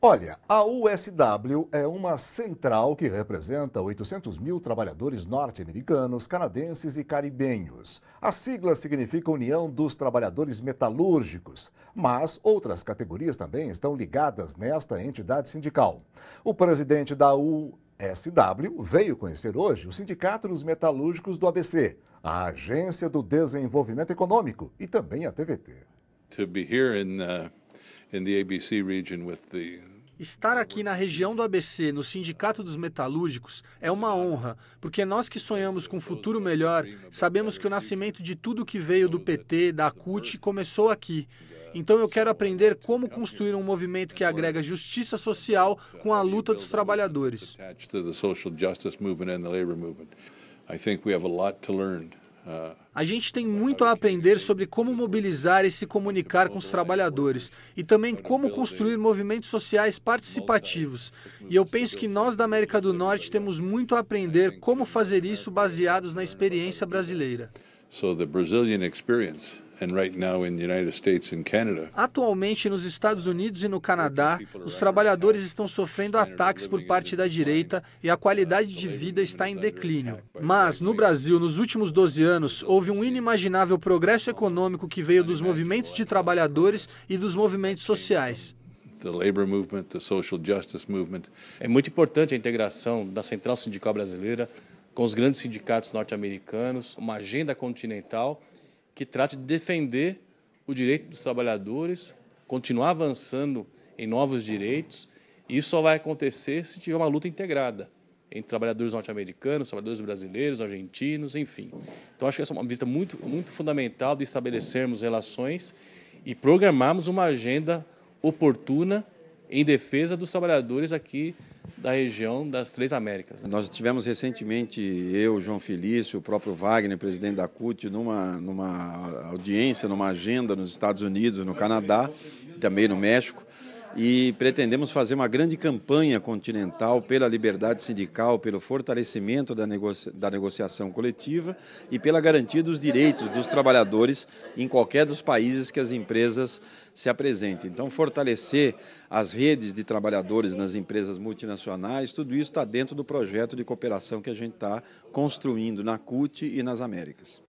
Olha, a USW é uma central que representa 800 mil trabalhadores norte-americanos, canadenses e caribenhos. A sigla significa União dos Trabalhadores Metalúrgicos, mas outras categorias também estão ligadas nesta entidade sindical. O presidente da USW veio conhecer hoje o Sindicato dos Metalúrgicos do ABC, a Agência do Desenvolvimento Econômico e também a TVT. To be here in, uh... in the ABC region with the Estar aqui na região do ABC, no Sindicato dos Metalúrgicos, é uma honra, porque nós que sonhamos com um futuro melhor, sabemos que o nascimento de tudo que veio do PT, da CUT, começou aqui. Então eu quero aprender como construir um movimento que agrega justiça social com a luta dos trabalhadores. a a gente tem muito a aprender sobre como mobilizar e se comunicar com os trabalhadores e também como construir movimentos sociais participativos. E eu penso que nós da América do Norte temos muito a aprender como fazer isso baseados na experiência brasileira. Atualmente, nos Estados Unidos e no Canadá, os trabalhadores estão sofrendo ataques por parte da direita e a qualidade de vida está em declínio. Mas, no Brasil, nos últimos 12 anos, houve um inimaginável progresso econômico que veio dos movimentos de trabalhadores e dos movimentos sociais. É muito importante a integração da Central Sindical Brasileira com os grandes sindicatos norte-americanos, uma agenda continental que trate de defender o direito dos trabalhadores, continuar avançando em novos direitos, e isso só vai acontecer se tiver uma luta integrada entre trabalhadores norte-americanos, trabalhadores brasileiros, argentinos, enfim. Então, acho que essa é uma visita muito, muito fundamental de estabelecermos relações e programarmos uma agenda oportuna em defesa dos trabalhadores aqui da região das Três Américas. Né? Nós tivemos recentemente, eu, João Felício, o próprio Wagner, presidente da CUT, numa, numa audiência, numa agenda nos Estados Unidos, no Canadá, também no México, e pretendemos fazer uma grande campanha continental pela liberdade sindical, pelo fortalecimento da, negocia da negociação coletiva e pela garantia dos direitos dos trabalhadores em qualquer dos países que as empresas se apresentem. Então, fortalecer as redes de trabalhadores nas empresas multinacionais, tudo isso está dentro do projeto de cooperação que a gente está construindo na CUT e nas Américas.